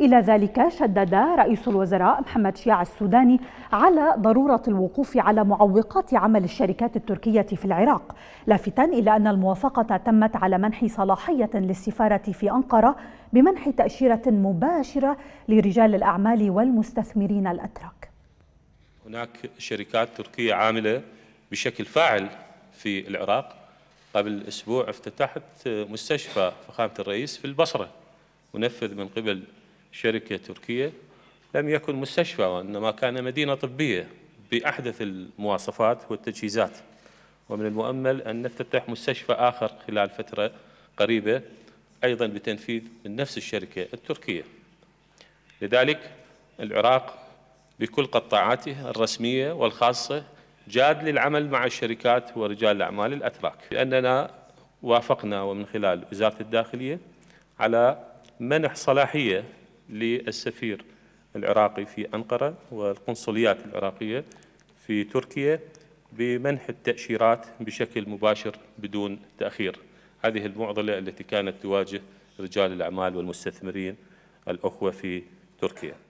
إلى ذلك شدد رئيس الوزراء محمد شياع السوداني على ضرورة الوقوف على معوقات عمل الشركات التركية في العراق لافتا إلى أن الموافقة تمت على منح صلاحية للسفارة في أنقرة بمنح تأشيرة مباشرة لرجال الأعمال والمستثمرين الأتراك هناك شركات تركية عاملة بشكل فاعل في العراق قبل أسبوع افتتحت مستشفى فخامة الرئيس في البصرة منفذ من قبل شركة تركية لم يكن مستشفى وإنما كان مدينة طبية بأحدث المواصفات والتجهيزات ومن المؤمل أن نفتتح مستشفى آخر خلال فترة قريبة أيضا بتنفيذ من نفس الشركة التركية لذلك العراق بكل قطاعاته الرسمية والخاصة جاد للعمل مع الشركات ورجال الأعمال الأتراك لأننا وافقنا ومن خلال وزارة الداخلية على منح صلاحية للسفير العراقي في أنقرة والقنصليات العراقية في تركيا بمنح التأشيرات بشكل مباشر بدون تأخير هذه المعضلة التي كانت تواجه رجال الأعمال والمستثمرين الأخوة في تركيا